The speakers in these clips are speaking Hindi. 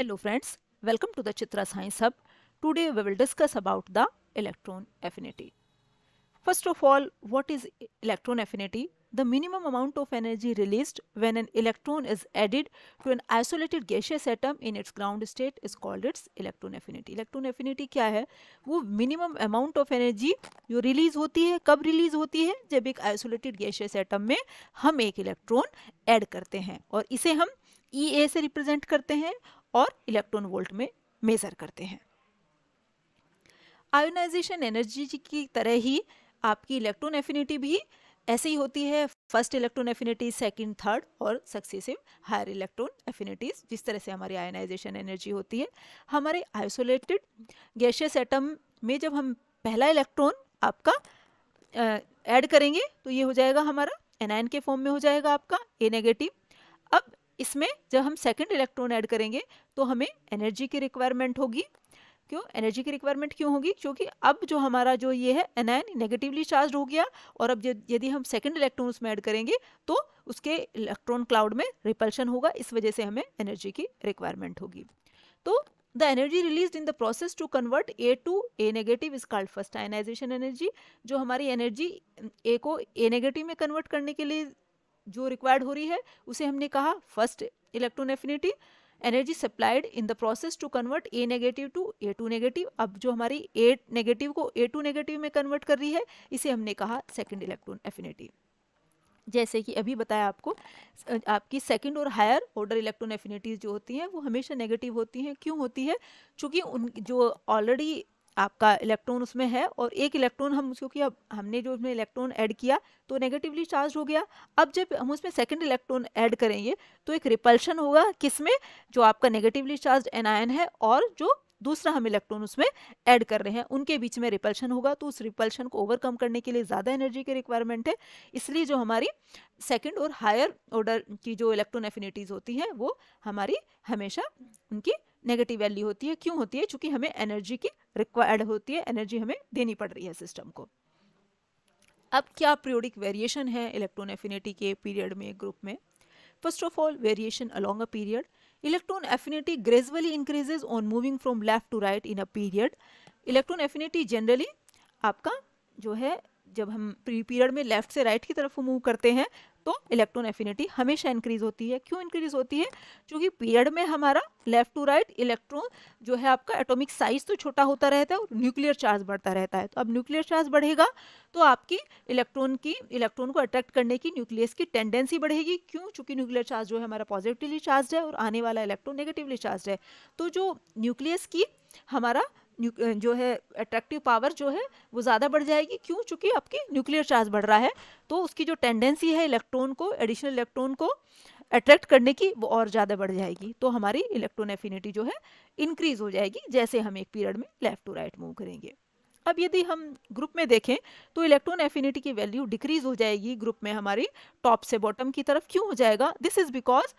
Hello friends, welcome to the Chitra Science Hub. Today we will discuss about the electron affinity. First of all, what is electron affinity? The minimum amount of energy released when an electron is added to an isolated gaseous atom in its ground state is called its electron affinity. Electron affinity क्या है वो minimum amount of energy जो release होती है कब release होती है जब एक isolated gaseous atom में हम एक electron add करते हैं और इसे हम ई ए से रिप्रेजेंट करते हैं और इलेक्ट्रॉन वोल्ट में मेज़र करते हैं आयोनाइजेशन एनर्जी की तरह ही आपकी इलेक्ट्रॉन एफिनिटी भी ऐसे ही होती है first electron affinity second third और सक्सेसिव हायर इलेक्ट्रॉन एफिनिटीज जिस तरह से हमारी आयोनाइजेशन एनर्जी होती है हमारे आइसोलेटेड गैशियस एटम में जब हम पहला इलेक्ट्रॉन आपका ऐड करेंगे तो ये हो जाएगा हमारा एनआईन के फॉर्म में हो जाएगा आपका ए नेगेटिव अब इसमें जब हम सेकंड इलेक्ट्रॉन ऐड करेंगे तो हमें एनर्जी की रिक्वायरमेंट होगी क्यों एनर्जी की रिक्वायरमेंट क्यों होगी क्योंकि अब जो हमारा जो ये है एनायन नेगेटिवली चार्ज हो गया और अब यदि हम सेकंड इलेक्ट्रॉन उसमें ऐड करेंगे तो उसके इलेक्ट्रॉन क्लाउड में रिपल्शन होगा इस वजह से हमें एनर्जी की रिक्वायरमेंट होगी तो the energy release in the process to convert A to A negative is called first ionisation energy जो हमारी एनर्जी ए को ए नेगेटिव में कन्वर्ट करने के लिए जो रिक्वायर्ड हो रही है उसे हमने कहा first electron affinity energy supplied in the process to convert A negative to A two negative अब जो हमारी ए नेगेटिव को ए टू नेगेटिव में कन्वर्ट कर रही है इसे हमने कहा सेकेंड इलेक्ट्रॉन एफिनिटी जैसे कि अभी बताया आपको आपकी सेकंड और हायर ऑर्डर इलेक्ट्रॉन एफिनिटीज जो होती हैं वो हमेशा नेगेटिव होती हैं क्यों होती है क्योंकि उन जो ऑलरेडी आपका इलेक्ट्रॉन उसमें है और एक इलेक्ट्रॉन हम क्योंकि अब हमने जो उसमें इलेक्ट्रॉन ऐड किया तो नेगेटिवली चार्ज हो गया अब जब हम उसमें सेकंड इलेक्ट्रॉन ऐड करेंगे तो एक रिपल्शन होगा किसमें जो आपका नेगेटिवली चार्ज एनायन है और जो दूसरा हम इलेक्ट्रॉन उसमें ऐड कर रहे हैं उनके बीच में रिपल्शन होगा तो उस रिपल्शन को ओवरकम करने के लिए ज़्यादा एनर्जी की रिक्वायरमेंट है इसलिए जो हमारी सेकंड और हायर ऑर्डर की जो इलेक्ट्रॉन एफिनिटीज़ होती हैं वो हमारी हमेशा उनकी नेगेटिव वैल्यू होती है क्यों होती है चूंकि हमें एनर्जी की रिक्वायर्ड होती है एनर्जी हमें देनी पड़ रही है सिस्टम को अब क्या पीरियोडिक वेरिएशन है इलेक्ट्रॉन एफिनिटी के पीरियड में ग्रुप में first of all variation along a period electron affinity gradually increases on moving from left to right in a period electron affinity generally आपका जो है जब हम पीरियड में लेफ्ट से राइट right की तरफ मूव करते हैं तो इलेक्ट्रॉन एफिनिटी हमेशा इंक्रीज होती है क्यों इंक्रीज होती है क्योंकि पीरियड में हमारा लेफ्ट टू राइट इलेक्ट्रॉन जो है आपका एटॉमिक साइज तो छोटा होता रहता है और न्यूक्लियर चार्ज बढ़ता रहता है तो अब न्यूक्लियर चार्ज बढ़ेगा तो आपकी इलेक्ट्रॉन की इलेक्ट्रॉन को अट्रैक्ट करने की न्यूक्लियस की टेंडेंसी बढ़ेगी क्यों चूंकि न्यूक्लियर चार्ज जो है हमारा पॉजिटिवली चार्ज है और आने वाला इलेक्ट्रॉन नेगेटिवली चार्ज है तो जो न्यूक्लियस की हमारा जो है अट्रैक्टिव पावर जो है वो ज़्यादा बढ़ जाएगी क्यों चूँकि आपकी न्यूक्लियर चार्ज बढ़ रहा है तो उसकी जो टेंडेंसी है इलेक्ट्रॉन को एडिशनल इलेक्ट्रॉन को अट्रैक्ट करने की वो और ज़्यादा बढ़ जाएगी तो हमारी इलेक्ट्रॉन एफिनिटी जो है इंक्रीज हो जाएगी जैसे हम एक पीरियड में लेफ़्ट टू राइट मूव करेंगे अब यदि हम ग्रुप में देखें तो इलेक्ट्रॉन एफिनिटी की वैल्यू डिक्रीज हो जाएगी ग्रुप में हमारी टॉप से बॉटम की तरफ क्यों हो जाएगा this is because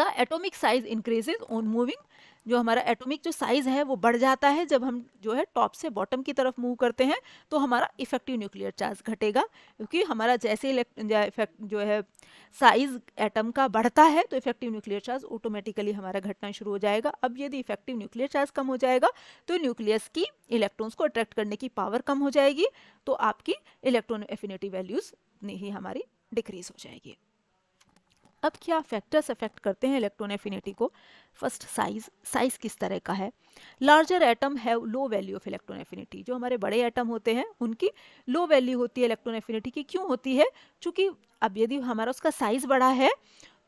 the atomic size increases on moving जो हमारा एटॉमिक जो साइज है वो बढ़ जाता है जब हम जो है टॉप से बॉटम की तरफ मूव करते हैं तो हमारा इफेक्टिव न्यूक्लियर चार्ज घटेगा क्योंकि हमारा जैसे इफेक्ट जो है साइज एटम का बढ़ता है तो इफेक्टिव न्यूक्लियर चार्ज ऑटोमेटिकली हमारा घटना शुरू हो जाएगा अब यदि इफेक्टिव न्यूक्लियर चार्ज कम हो जाएगा तो न्यूक्लियस की इलेक्ट्रॉन्स को अट्रैक्ट करने की पावर कम हो जाएगी तो आपकी इलेक्ट्रॉन एफिनिटी वैल्यूज़ ही हमारी डिक्रीज हो जाएगी अब क्या फैक्टर्स अफेक्ट करते हैं इलेक्ट्रॉन एफिनिटी को फर्स्ट साइज साइज किस तरह का है larger atom have low value of electron affinity जो हमारे बड़े एटम होते हैं उनकी लो वैल्यू होती है इलेक्ट्रॉन एफिनिटी की क्यों होती है चूंकि अब यदि हमारा उसका साइज बड़ा है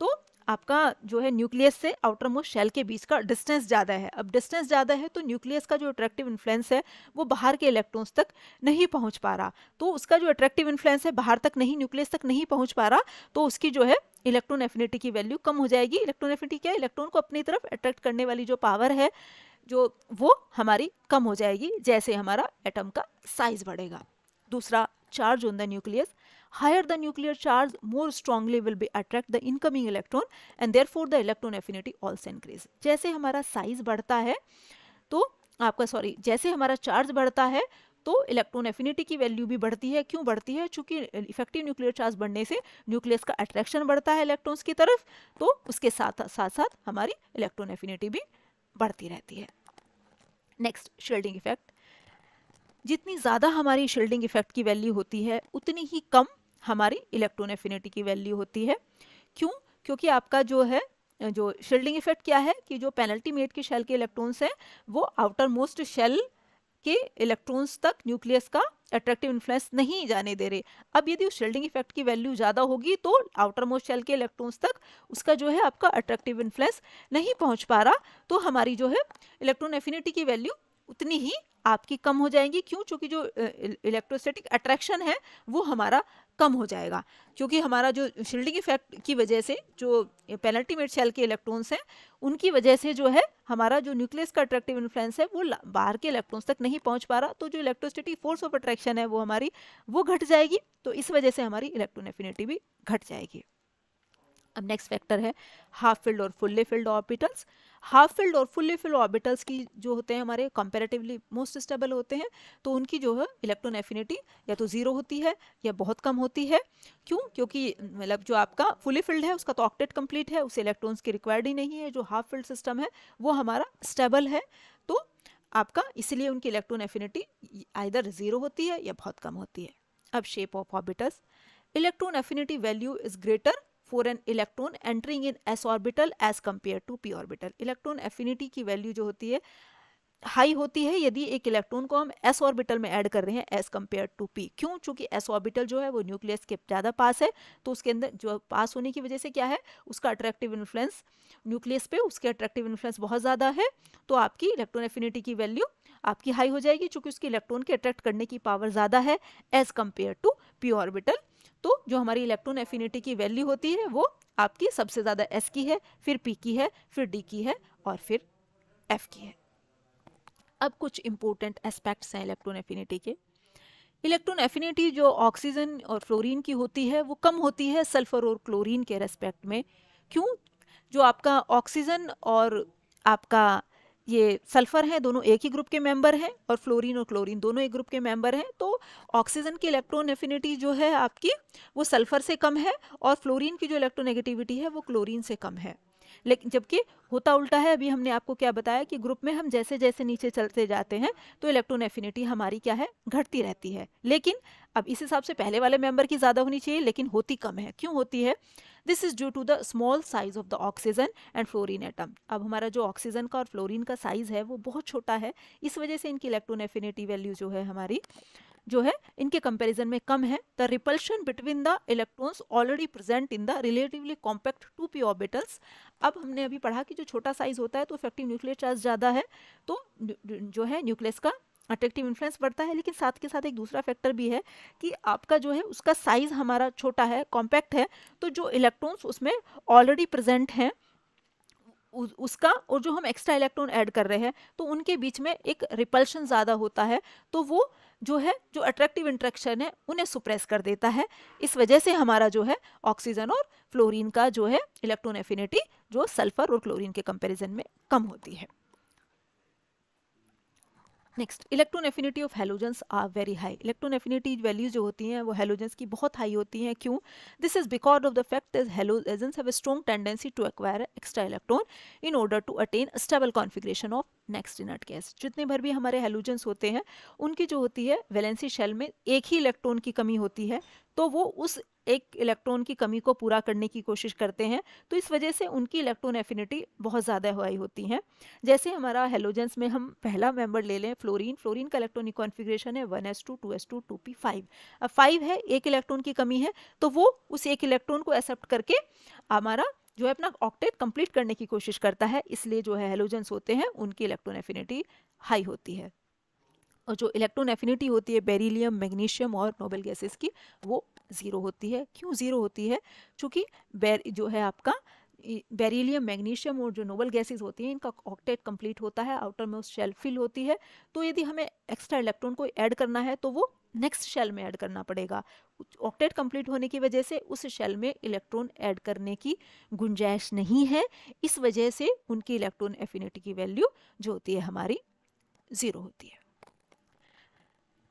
तो आपका जो है न्यूक्लियस से आउटर मोस्ट शेल के बीच का डिस्टेंस ज़्यादा है अब डिस्टेंस ज़्यादा है तो न्यूक्लियस का जो अट्रैक्टिव इन्फ्लुएंस है वो बाहर के इलेक्ट्रॉन्स तक नहीं पहुंच पा रहा तो उसका जो अट्रैक्टिव इन्फ्लुएंस है बाहर तक नहीं न्यूक्लियस तक नहीं पहुंच पा रहा तो उसकी जो है इलेक्ट्रॉन एफिनिटी की वैल्यू कम हो जाएगी इलेक्ट्रॉन एफिनिटी क्या इलेक्ट्रॉन को अपनी तरफ अट्रैक्ट करने वाली जो पावर है जो वो हमारी कम हो जाएगी जैसे हमारा एटम का साइज बढ़ेगा दूसरा charge on the nucleus higher the nuclear charge more strongly will be attract the incoming electron and therefore the electron affinity also increase जैसे हमारा साइज बढ़ता है तो आपका सॉरी जैसे हमारा चार्ज बढ़ता है तो इलेक्ट्रॉन एफिनिटी की वैल्यू भी बढ़ती है क्यों बढ़ती है चूंकि इफेक्टिव न्यूक्लियर चार्ज बढ़ने से न्यूक्लियस का अट्रैक्शन बढ़ता है इलेक्ट्रॉन्स की तरफ तो उसके साथ साथ साथ हमारी इलेक्ट्रॉन एफिनिटी भी बढ़ती रहती है नेक्स्ट शील्डिंग इफेक्ट जितनी ज़्यादा हमारी शील्डिंग इफेक्ट की वैल्यू होती है उतनी ही कम हमारी इलेक्ट्रॉन एफिनिटी की वैल्यू होती है क्यों क्योंकि आपका जो है जो शील्डिंग इफेक्ट क्या है कि जो पेनल्टी मेट के शेल के इलेक्ट्रॉन्स हैं वो आउटर मोस्ट शेल के इलेक्ट्रॉन्स तक न्यूक्लियस का अट्रैक्टिव इन्फ्लुएंस नहीं जाने दे रहे अब यदि उस शेल्डिंग इफेक्ट की वैल्यू ज़्यादा होगी तो आउटर मोस्ट शेल के इलेक्ट्रॉन्स तक उसका जो है आपका अट्रैक्टिव इन्फ्लुएंस नहीं पहुंच पा रहा तो हमारी जो है इलेक्ट्रॉन एफिनिटी की वैल्यू उतनी ही आपकी कम हो जाएंगी क्यों क्योंकि जो इलेक्ट्रोस्टैटिक अट्रैक्शन है वो हमारा कम हो जाएगा क्योंकि हमारा जो शील्डिंग इफेक्ट की वजह से जो पेनल्टी मेट के इलेक्ट्रॉन्स हैं उनकी वजह से जो है हमारा जो न्यूक्लियस का अट्रैक्टिव इन्फ्लुएंस है वो बाहर के इलेक्ट्रॉन्स तक नहीं पहुंच पा रहा तो जो इलेक्ट्रोस्टेटिक फोर्स ऑफ अट्रैक्शन है वो हमारी वो घट जाएगी तो इस वजह से हमारी इलेक्ट्रॉन एफिनिटी भी घट जाएगी अब नेक्स्ट फैक्टर है हाफ फील्ड और fully filled orbitals half filled और फुल्ली फिल्ड ऑर्बिटल्स की जो होते हैं हमारे कंपेरेटिवली मोस्ट स्टेबल होते हैं तो उनकी जो है इलेक्ट्रॉन एफिनिटी या तो ज़ीरो होती है या बहुत कम होती है क्यों क्योंकि मतलब जो आपका फुली फिल्ड है उसका तो ऑक्टेट कंप्लीट है उसे इलेक्ट्रॉन्स की रिक्वायर्ड ही नहीं है जो हाफ फिल्ड सिस्टम है वो हमारा स्टेबल है तो आपका इसलिए उनकी इलेक्ट्रॉन एफिनिटी आइदर ज़ीरो होती है या बहुत कम होती है अब shape of orbitals electron affinity value is greater for an electron entering in s orbital as compare to p orbital electron affinity की वैल्यू जो होती है हाई होती है यदि एक इलेक्ट्रॉन को हम एस ऑर्बिटल में ऐड कर रहे हैं एज कम्पेयर टू पी क्यों चूंकि एस ऑर्बिटल जो है वो न्यूक्लियस के ज़्यादा पास है तो उसके अंदर जो पास होने की वजह से क्या है उसका अट्रैक्टिव इन्फ्लुएंस न्यूक्लियस पे उसके अट्रैक्टिव इन्फ्लुएंस बहुत ज़्यादा है तो आपकी इलेक्ट्रॉन एफिनिटी की वैल्यू आपकी हाई हो जाएगी चूंकि उसके इलेक्ट्रॉन के अट्रैक्ट करने की पावर ज़्यादा है as compare to p orbital तो जो हमारी इलेक्ट्रॉन एफिनिटी की वैल्यू होती है वो आपकी सबसे ज़्यादा एस की है फिर पी की है फिर डी की है और फिर एफ की है अब कुछ इंपॉर्टेंट एस्पेक्ट्स हैं इलेक्ट्रॉन एफिनिटी के इलेक्ट्रॉन एफिनिटी जो ऑक्सीजन और फ्लोरीन की होती है वो कम होती है सल्फर और क्लोरीन के रेस्पेक्ट में क्यों जो आपका ऑक्सीजन और आपका ये सल्फर हैं दोनों एक ही ग्रुप के मेंबर हैं और फ्लोरीन और क्लोरीन दोनों एक ग्रुप के मेंबर हैं तो ऑक्सीजन की इलेक्ट्रॉन एफिनिटी जो है आपकी वो सल्फर से कम है और फ्लोरीन की जो इलेक्ट्रोनेगेटिविटी है वो क्लोरीन से कम है लेकिन जबकि होता उल्टा है अभी हमने आपको क्या बताया कि ग्रुप में हम जैसे जैसे नीचे चलते जाते हैं तो इलेक्ट्रॉन एफिनिटी हमारी क्या है घटती रहती है लेकिन अब इस हिसाब से पहले वाले मेंबर की ज़्यादा होनी चाहिए लेकिन होती कम है क्यों होती है this is due to the small size of the oxygen and fluorine atom अब हमारा जो ऑक्सीजन का और फ्लोरिन का साइज़ है वो बहुत छोटा है इस वजह से इनकी इलेक्ट्रॉन एफिनिटी वैल्यू जो है हमारी जो है इनके कंपैरिजन में कम है the repulsion between the electrons already present in the relatively compact two p orbitals अब हमने अभी पढ़ा कि जो छोटा साइज होता है तो इफेक्टिव न्यूक्लियर चार्ज ज़्यादा है तो जो है न्यूक्लियस का अट्रैक्टिव इन्फ्लुएंस बढ़ता है लेकिन साथ के साथ एक दूसरा फैक्टर भी है कि आपका जो है उसका साइज हमारा छोटा है कॉम्पैक्ट है तो जो इलेक्ट्रॉन्स उसमें ऑलरेडी प्रेजेंट हैं उसका और जो हम एक्स्ट्रा इलेक्ट्रॉन ऐड कर रहे हैं तो उनके बीच में एक रिपल्शन ज़्यादा होता है तो वो जो है जो अट्रैक्टिव इंट्रैक्शन है उन्हें सुप्रेस कर देता है इस वजह से हमारा जो है ऑक्सीजन और फ्लोरीन का जो है इलेक्ट्रॉन एफिनिटी जो सल्फर और क्लोरीन के कंपैरिजन में कम होती है next electron affinity of halogens are very high electron affinity values जो होती हैं वो हेलोजेंस की बहुत हाई होती हैं क्यों this is because of the fact is halogens have a strong tendency to acquire extra electron in order to attain stable configuration of next inert gas जितने भर भी हमारे हेलोजेंस होते हैं उनकी जो होती है वैलेंसी शेल में एक ही इलेक्ट्रॉन की कमी होती है तो वो उस एक इलेक्ट्रॉन की कमी को पूरा करने की कोशिश करते हैं तो इस वजह से उनकी इलेक्ट्रॉन एफिनिटी बहुत ज़्यादा हुआई होती हैं जैसे हमारा हेलोजेंस में हम पहला मेंबर ले लें फ्लोरीन फ्लोरीन का इलेक्ट्रॉनिक कॉन्फिग्रेशन है one s two two s two two p five अब फाइव है एक इलेक्ट्रॉन की कमी है तो वो उस एक इलेक्ट्रॉन को एक्सेप्ट करके हमारा जो है अपना ऑक्टेट कंप्लीट करने की कोशिश करता है इसलिए जो है हेलोजेंस होते हैं उनकी इलेक्ट्रॉन एफिनिटी हाई होती है और जो इलेक्ट्रॉन एफिनिटी होती है बेरिलियम मैग्नीशियम और नोबल गैसेस की वो ज़ीरो होती है क्यों ज़ीरो होती है क्योंकि जो है आपका बेरीलियम मैग्नीशियम और जो नोबल गैसेज होती हैं इनका ऑक्टेट कंप्लीट होता है आउटर में उस शेल फिल होती है तो यदि हमें एक्स्ट्रा इलेक्ट्रॉन को ऐड करना है तो वो नेक्स्ट शेल में ऐड करना पड़ेगा ऑक्टेट कंप्लीट होने की वजह से उस शेल में इलेक्ट्रॉन ऐड करने की गुंजाइश नहीं है इस वजह से उनकी इलेक्ट्रॉन एफिनिटी की वैल्यू जो होती है हमारी ज़ीरो होती है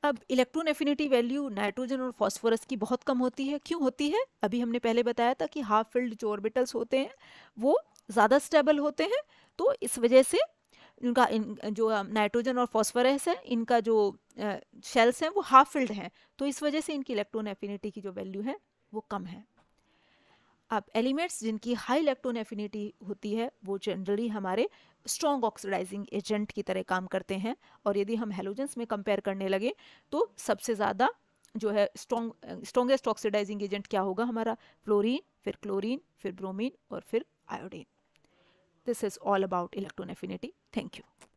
अब इलेक्ट्रॉन एफिनिटी वैल्यू नाइट्रोजन और फॉस्फोरस की बहुत कम होती है क्यों होती है अभी हमने पहले बताया था कि हाफ फिल्ड जो ऑर्बिटल्स होते हैं वो ज़्यादा स्टेबल होते हैं तो इस वजह से इनका इन जो नाइट्रोजन और फॉस्फोरस है इनका जो शेल्स हैं वो हाफ फिल्ड हैं तो इस वजह से इनकी इलेक्ट्रॉन एफिनिटी की जो वैल्यू है वो कम है अब एलिमेंट्स जिनकी हाई इलेक्ट्रॉन एफिनिटी होती है वो जनरली हमारे स्ट्रॉन्ग ऑक्सीडाइजिंग एजेंट की तरह काम करते हैं और यदि हम हेलोजेंस में कंपेयर करने लगे तो सबसे ज़्यादा जो है स्ट्रॉन्ग स्ट्रॉन्गेस्ट ऑक्सीडाइजिंग एजेंट क्या होगा हमारा फ्लोरिन फिर क्लोरीन फिर ब्रोमिन और फिर iodine this is all about electron affinity thank you